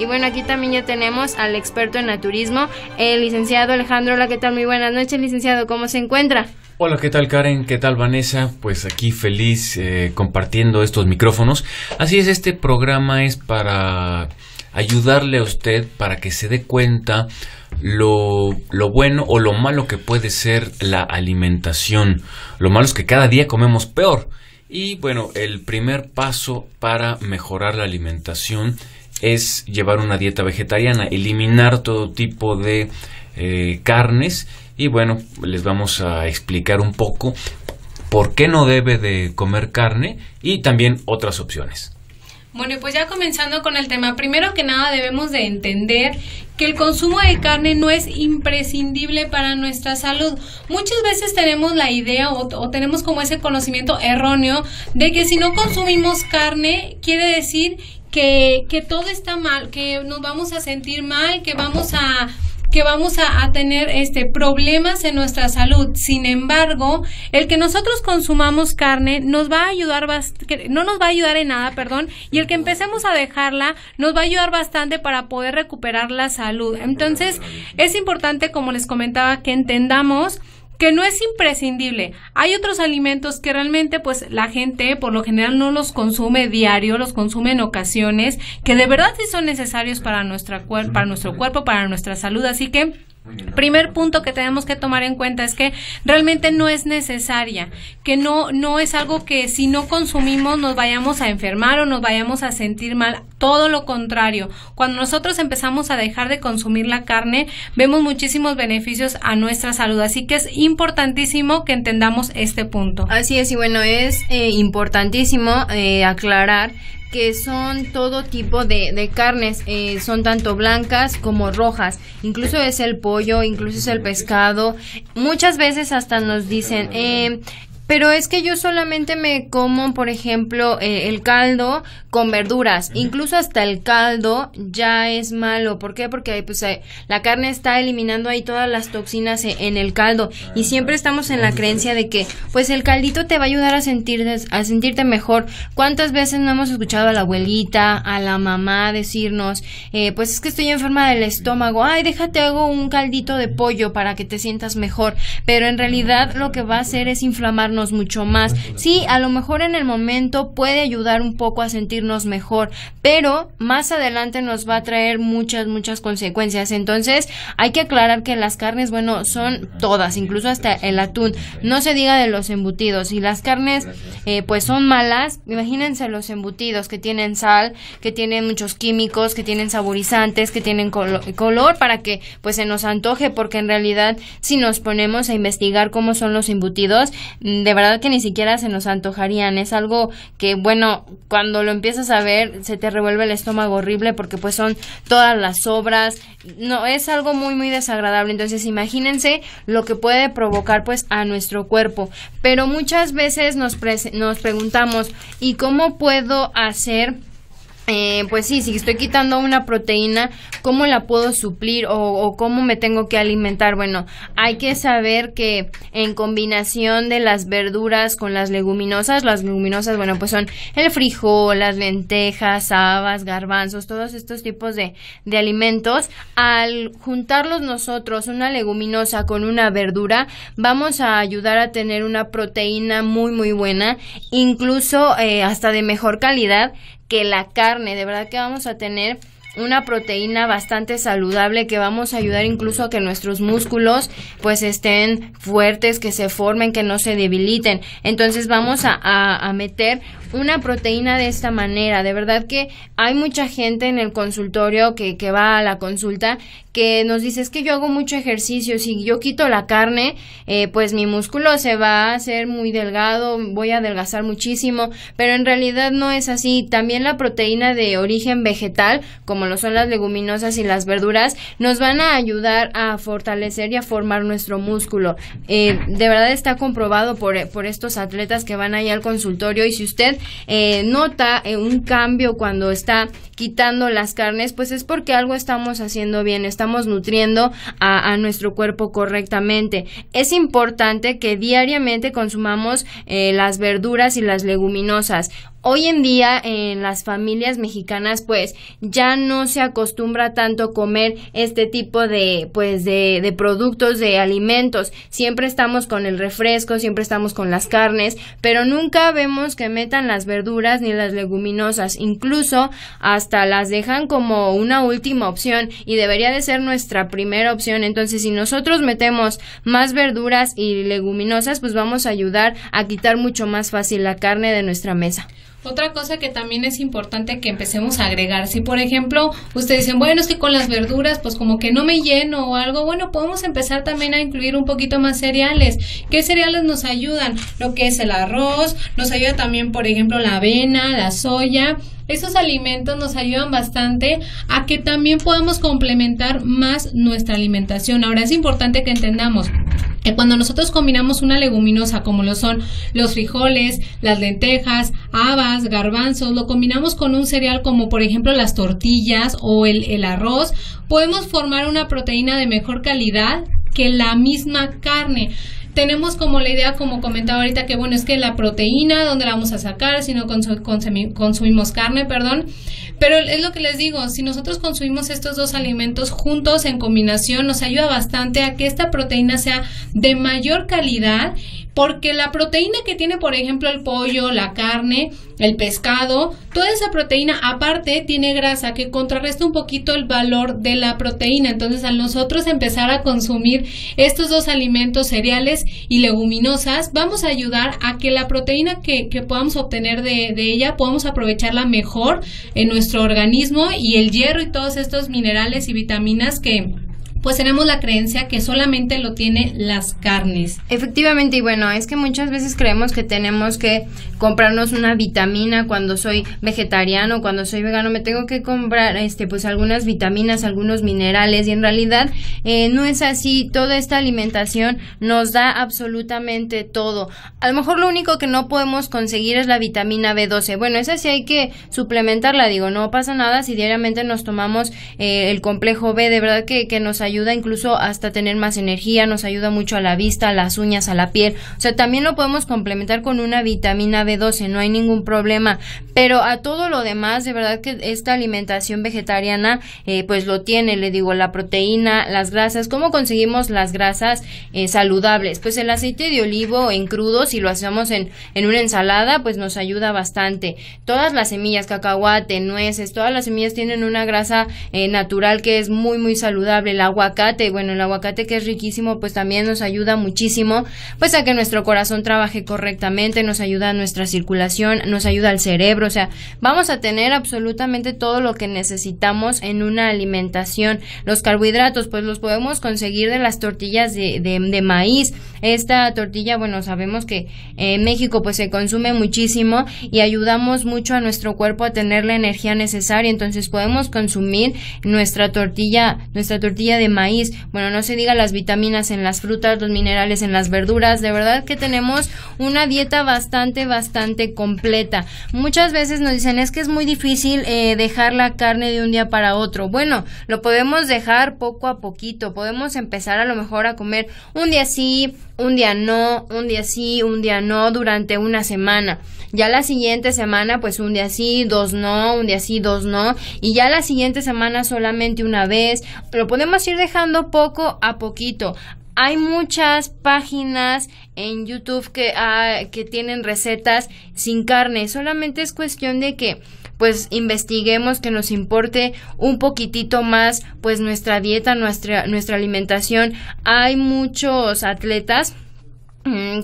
Y bueno, aquí también ya tenemos al experto en naturismo, el licenciado Alejandro. Hola, ¿qué tal? Muy buenas noches, licenciado. ¿Cómo se encuentra? Hola, ¿qué tal Karen? ¿Qué tal Vanessa? Pues aquí feliz eh, compartiendo estos micrófonos. Así es, este programa es para ayudarle a usted para que se dé cuenta lo, lo, bueno o lo malo que puede ser la alimentación. Lo malo es que cada día comemos peor. Y bueno, el primer paso para mejorar la alimentación es llevar una dieta vegetariana, eliminar todo tipo de eh, carnes y bueno, les vamos a explicar un poco por qué no debe de comer carne y también otras opciones. Bueno, pues ya comenzando con el tema, primero que nada debemos de entender que el consumo de carne no es imprescindible para nuestra salud. Muchas veces tenemos la idea o, tenemos como ese conocimiento erróneo de que si no consumimos carne quiere decir que, que todo está mal, que nos vamos a sentir mal, que vamos a que vamos a, tener este problemas en nuestra salud. Sin embargo, el que nosotros consumamos carne nos va a ayudar no nos va a ayudar en nada, perdón, y el que empecemos a dejarla nos va a ayudar bastante para poder recuperar la salud. Entonces, es importante como les comentaba que entendamos que no es imprescindible. Hay otros alimentos que realmente pues la gente por lo general no los consume diario, los consume en ocasiones, que de verdad sí son necesarios para, nuestra para nuestro cuerpo, para nuestra salud. Así que Primer punto que tenemos que tomar en cuenta es que realmente no es necesaria, que no no es algo que si no consumimos nos vayamos a enfermar o nos vayamos a sentir mal, todo lo contrario. Cuando nosotros empezamos a dejar de consumir la carne, vemos muchísimos beneficios a nuestra salud, así que es importantísimo que entendamos este punto. Así es y bueno, es eh, importantísimo eh, aclarar que son todo tipo de, carnes, eh, son tanto blancas como rojas, incluso es el pollo, incluso es el pescado, muchas veces hasta nos dicen, eh, pero es que yo solamente me como, por ejemplo, eh, el caldo con verduras, incluso hasta el caldo ya es malo, ¿por qué? Porque pues, eh, la carne está eliminando ahí todas las toxinas e, en el caldo ah, y siempre estamos en la creencia de que pues el caldito te va a ayudar a sentirte, a sentirte mejor. ¿Cuántas veces no hemos escuchado a la abuelita, a la mamá decirnos, eh, pues es que estoy enferma del estómago, ay, déjate hago un caldito de pollo para que te sientas mejor, pero en realidad lo que va a hacer es inflamarnos mucho más. Sí, a lo mejor en el momento puede ayudar un poco a sentirnos mejor, pero más adelante nos va a traer muchas, muchas consecuencias. Entonces, hay que aclarar que las carnes, bueno, son todas, incluso hasta el atún. No se diga de los embutidos. Y las carnes, eh, pues son malas. Imagínense los embutidos que tienen sal, que tienen muchos químicos, que tienen saborizantes, que tienen color para que pues se nos antoje, porque en realidad si nos ponemos a investigar cómo son los embutidos, de de verdad que ni siquiera se nos antojarían. Es algo que, bueno, cuando lo empiezas a ver, se te revuelve el estómago horrible porque pues son todas las obras. No, es algo muy, muy desagradable. Entonces, imagínense lo que puede provocar pues a nuestro cuerpo. Pero muchas veces nos, nos preguntamos, ¿y cómo puedo hacer? Eh, pues sí, si estoy quitando una proteína, ¿cómo la puedo suplir o, cómo me tengo que alimentar? Bueno, hay que saber que en combinación de las verduras con las leguminosas, las leguminosas, bueno, pues son el frijol, las lentejas, habas, garbanzos, todos estos tipos de, alimentos, al juntarlos nosotros, una leguminosa con una verdura, vamos a ayudar a tener una proteína muy, muy buena, incluso eh, hasta de mejor calidad que la carne. De verdad que vamos a tener una proteína bastante saludable que vamos a ayudar incluso a que nuestros músculos pues estén fuertes, que se formen, que no se debiliten. Entonces vamos a, meter una proteína de esta manera. De verdad que hay mucha gente en el consultorio que, va a la consulta que nos dice es que yo hago mucho ejercicio, si yo quito la carne, eh, pues mi músculo se va a hacer muy delgado, voy a adelgazar muchísimo, pero en realidad no es así. También la proteína de origen vegetal, como lo son las leguminosas y las verduras, nos van a ayudar a fortalecer y a formar nuestro músculo. Eh, de verdad está comprobado por, por estos atletas que van ahí al consultorio y si usted eh, nota eh, un cambio cuando está quitando las carnes, pues es porque algo estamos haciendo bien, estamos nutriendo a, nuestro cuerpo correctamente. Es importante que diariamente consumamos eh, las verduras y las leguminosas. Hoy en día en las familias mexicanas pues ya no se acostumbra tanto comer este tipo de pues de, de, productos de alimentos. Siempre estamos con el refresco, siempre estamos con las carnes, pero nunca vemos que metan las verduras ni las leguminosas. Incluso hasta las dejan como una última opción y debería de ser nuestra primera opción. Entonces si nosotros metemos más verduras y leguminosas pues vamos a ayudar a quitar mucho más fácil la carne de nuestra mesa. Otra cosa que también es importante que empecemos a agregar, si por ejemplo ustedes dicen, bueno, es que con las verduras pues como que no me lleno o algo, bueno, podemos empezar también a incluir un poquito más cereales. ¿Qué cereales nos ayudan? Lo que es el arroz, nos ayuda también por ejemplo la avena, la soya. Esos alimentos nos ayudan bastante a que también podamos complementar más nuestra alimentación. Ahora es importante que entendamos cuando nosotros combinamos una leguminosa como lo son los frijoles, las lentejas, habas, garbanzos, lo combinamos con un cereal como por ejemplo las tortillas o el, arroz, podemos formar una proteína de mejor calidad que la misma carne tenemos como la idea, como comentaba ahorita, que bueno, es que la proteína, ¿dónde la vamos a sacar si no consumimos carne, perdón? Pero es lo que les digo, si nosotros consumimos estos dos alimentos juntos en combinación, nos ayuda bastante a que esta proteína sea de mayor calidad porque la proteína que tiene, por ejemplo, el pollo, la carne, el pescado, toda esa proteína aparte tiene grasa que contrarresta un poquito el valor de la proteína. Entonces, al nosotros empezar a consumir estos dos alimentos, cereales y leguminosas, vamos a ayudar a que la proteína que, podamos obtener de, de ella podamos aprovecharla mejor en nuestro organismo y el hierro y todos estos minerales y vitaminas que pues tenemos la creencia que solamente lo tiene las carnes. Efectivamente, y bueno, es que muchas veces creemos que tenemos que comprarnos una vitamina cuando soy vegetariano, cuando soy vegano, me tengo que comprar este pues algunas vitaminas, algunos minerales, y en realidad eh, no es así, toda esta alimentación nos da absolutamente todo. A lo mejor lo único que no podemos conseguir es la vitamina B12. Bueno, esa sí hay que suplementarla, digo, no pasa nada si diariamente nos tomamos eh, el complejo B, de verdad que, que nos ayuda ayuda incluso hasta tener más energía, nos ayuda mucho a la vista, a las uñas, a la piel. O sea, también lo podemos complementar con una vitamina B12, no hay ningún problema. Pero a todo lo demás, de verdad que esta alimentación vegetariana, eh, pues lo tiene, le digo, la proteína, las grasas. ¿Cómo conseguimos las grasas eh, saludables? Pues el aceite de olivo en crudo, si lo hacemos en, una ensalada, pues nos ayuda bastante. Todas las semillas, cacahuate, nueces, todas las semillas tienen una grasa eh, natural que es muy, muy saludable. El agua aguacate, bueno, el aguacate que es riquísimo, pues también nos ayuda muchísimo, pues a que nuestro corazón trabaje correctamente, nos ayuda a nuestra circulación, nos ayuda al cerebro, o sea, vamos a tener absolutamente todo lo que necesitamos en una alimentación. Los carbohidratos, pues los podemos conseguir de las tortillas de, de maíz. Esta tortilla, bueno, sabemos que en México pues se consume muchísimo y ayudamos mucho a nuestro cuerpo a tener la energía necesaria, entonces podemos consumir nuestra tortilla, nuestra tortilla de maíz, bueno, no se diga las vitaminas en las frutas, los minerales en las verduras, de verdad que tenemos una dieta bastante, bastante completa. Muchas veces nos dicen es que es muy difícil eh, dejar la carne de un día para otro. Bueno, lo podemos dejar poco a poquito, podemos empezar a lo mejor a comer un día sí, un día no, un día sí, un día no durante una semana. Ya la siguiente semana, pues un día sí, dos no, un día sí, dos no. Y ya la siguiente semana solamente una vez. Lo podemos ir dejando poco a poquito. Hay muchas páginas en YouTube que, ah, que tienen recetas sin carne. Solamente es cuestión de que pues investiguemos, que nos importe un poquitito más pues nuestra dieta, nuestra, nuestra alimentación. Hay muchos atletas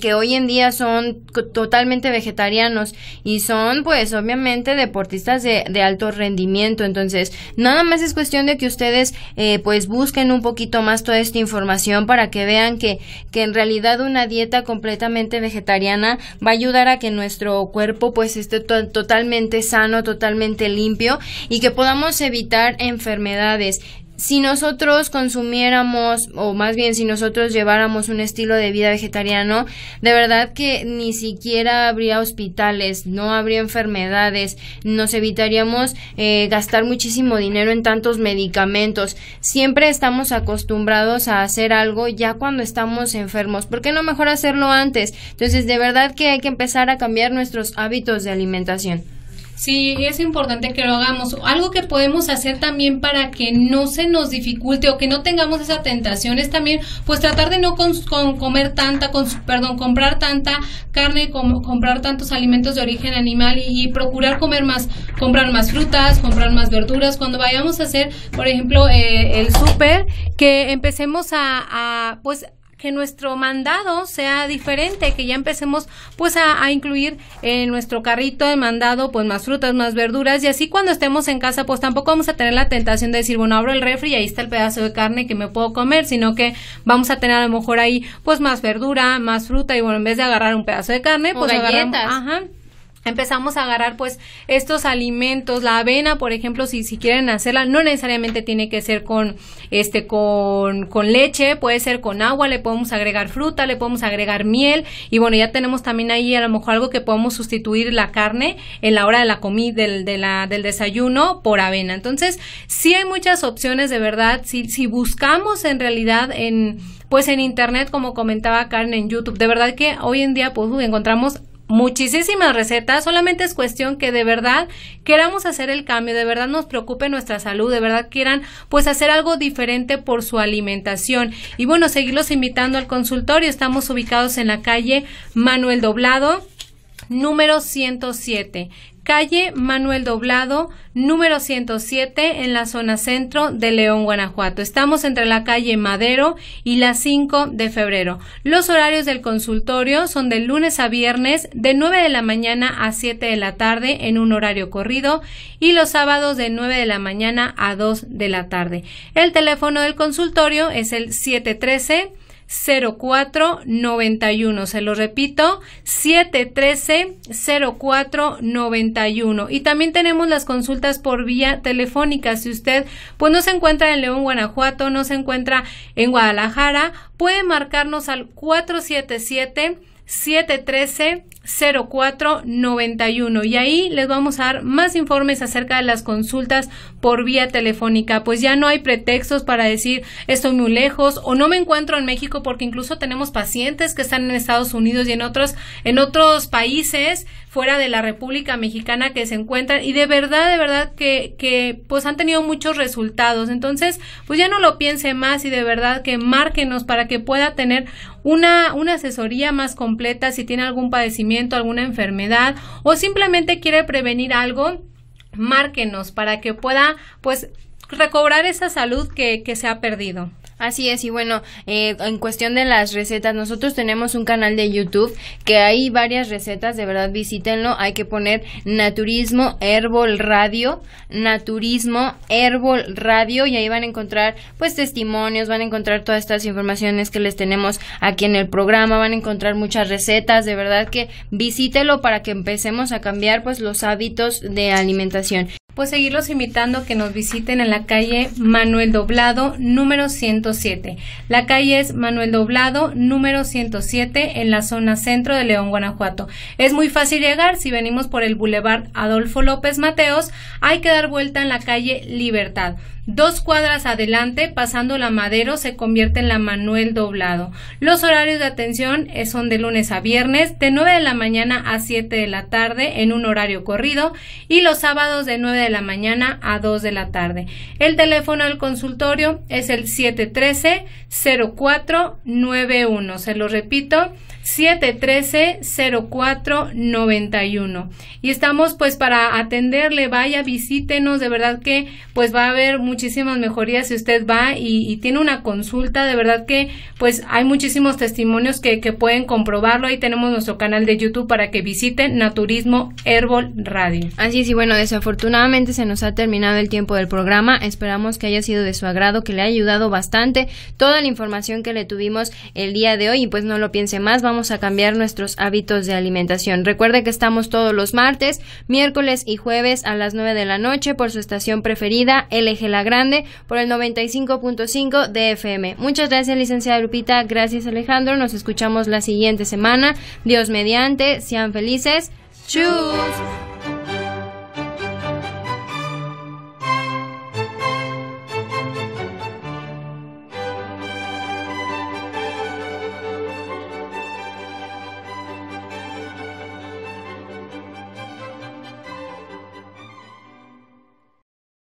que hoy en día son totalmente vegetarianos y son pues obviamente deportistas de, alto rendimiento entonces nada más es cuestión de que ustedes eh, pues busquen un poquito más toda esta información para que vean que, en realidad una dieta completamente vegetariana va a ayudar a que nuestro cuerpo pues esté totalmente sano totalmente limpio y que podamos evitar enfermedades si nosotros consumiéramos, o más bien si nosotros lleváramos un estilo de vida vegetariano, de verdad que ni siquiera habría hospitales, no habría enfermedades, nos evitaríamos eh, gastar muchísimo dinero en tantos medicamentos. Siempre estamos acostumbrados a hacer algo ya cuando estamos enfermos. ¿Por qué no mejor hacerlo antes? Entonces, de verdad que hay que empezar a cambiar nuestros hábitos de alimentación. Sí, es importante que lo hagamos. Algo que podemos hacer también para que no se nos dificulte o que no tengamos esa tentación es también, pues tratar de no comer tanta, con perdón, comprar tanta carne, comprar tantos alimentos de origen animal y, procurar comer más, comprar más frutas, comprar más verduras. Cuando vayamos a hacer, por ejemplo, eh, el súper, que empecemos a, a pues que nuestro mandado sea diferente, que ya empecemos pues a, incluir en nuestro carrito de mandado pues más frutas, más verduras y así cuando estemos en casa pues tampoco vamos a tener la tentación de decir, bueno, abro el refri y ahí está el pedazo de carne que me puedo comer, sino que vamos a tener a lo mejor ahí pues más verdura, más fruta y bueno, en vez de agarrar un pedazo de carne, pues empezamos a agarrar pues estos alimentos la avena por ejemplo si, si quieren hacerla no necesariamente tiene que ser con este con, con leche puede ser con agua le podemos agregar fruta le podemos agregar miel y bueno ya tenemos también ahí a lo mejor algo que podemos sustituir la carne en la hora de la comida del, de la, del desayuno por avena entonces sí hay muchas opciones de verdad si, si buscamos en realidad en pues en internet como comentaba Karen en YouTube de verdad que hoy en día pues encontramos muchísimas recetas, solamente es cuestión que de verdad queramos hacer el cambio, de verdad nos preocupe nuestra salud, de verdad quieran pues hacer algo diferente por su alimentación. Y bueno, seguirlos invitando al consultorio, estamos ubicados en la calle Manuel Doblado número 107 calle Manuel Doblado, número 107, en la zona centro de León, Guanajuato. Estamos entre la calle Madero y la 5 de febrero. Los horarios del consultorio son de lunes a viernes, de 9 de la mañana a 7 de la tarde, en un horario corrido, y los sábados de 9 de la mañana a 2 de la tarde. El teléfono del consultorio es el 713 0491. Se lo repito, 713-0491. Y también tenemos las consultas por vía telefónica. Si usted pues no se encuentra en León, Guanajuato, no se encuentra en Guadalajara, puede marcarnos al 477 713-0491 y ahí les vamos a dar más informes acerca de las consultas por vía telefónica, pues ya no hay pretextos para decir estoy muy lejos o no me encuentro en México porque incluso tenemos pacientes que están en Estados Unidos y en otros en otros países fuera de la República Mexicana que se encuentran y de verdad, de verdad que, que pues han tenido muchos resultados. Entonces, pues ya no lo piense más y de verdad que márquenos para que pueda tener una, una asesoría más completa si tiene algún padecimiento, alguna enfermedad o simplemente quiere prevenir algo, márquenos para que pueda pues recobrar esa salud que, que se ha perdido. Así es, y bueno, eh, en cuestión de las recetas, nosotros tenemos un canal de YouTube que hay varias recetas, de verdad visítenlo, hay que poner Naturismo Herbol Radio, Naturismo Herbol Radio, y ahí van a encontrar pues testimonios, van a encontrar todas estas informaciones que les tenemos aquí en el programa, van a encontrar muchas recetas, de verdad que visítelo para que empecemos a cambiar pues los hábitos de alimentación pues seguirlos invitando que nos visiten en la calle Manuel Doblado número 107. La calle es Manuel Doblado número 107 en la zona centro de León, Guanajuato. Es muy fácil llegar si venimos por el bulevar Adolfo López Mateos, hay que dar vuelta en la calle Libertad. Dos cuadras adelante, pasando la Madero, se convierte en la Manuel Doblado. Los horarios de atención eh, son de lunes a viernes, de 9 de la mañana a 7 de la tarde, en un horario corrido, y los sábados de 9 de la mañana a 2 de la tarde. El teléfono del consultorio es el 713-0491. Se lo repito, 713-0491. Y estamos pues para atenderle, vaya, visítenos, de verdad que pues va a haber muchísimas mejorías si usted va y, tiene una consulta, de verdad que pues hay muchísimos testimonios que, pueden comprobarlo, ahí tenemos nuestro canal de YouTube para que visiten Naturismo Herbol Radio. Así es, y bueno, desafortunadamente se nos ha terminado el tiempo del programa, esperamos que haya sido de su agrado, que le haya ayudado bastante toda la información que le tuvimos el día de hoy y pues no lo piense más, vamos a cambiar nuestros hábitos de alimentación. Recuerde que estamos todos los martes, miércoles y jueves a las 9 de la noche por su estación preferida, LG La Grande, por el 95.5 de FM. Muchas gracias, licenciada Lupita. Gracias, Alejandro. Nos escuchamos la siguiente semana. Dios mediante, sean felices. Chus.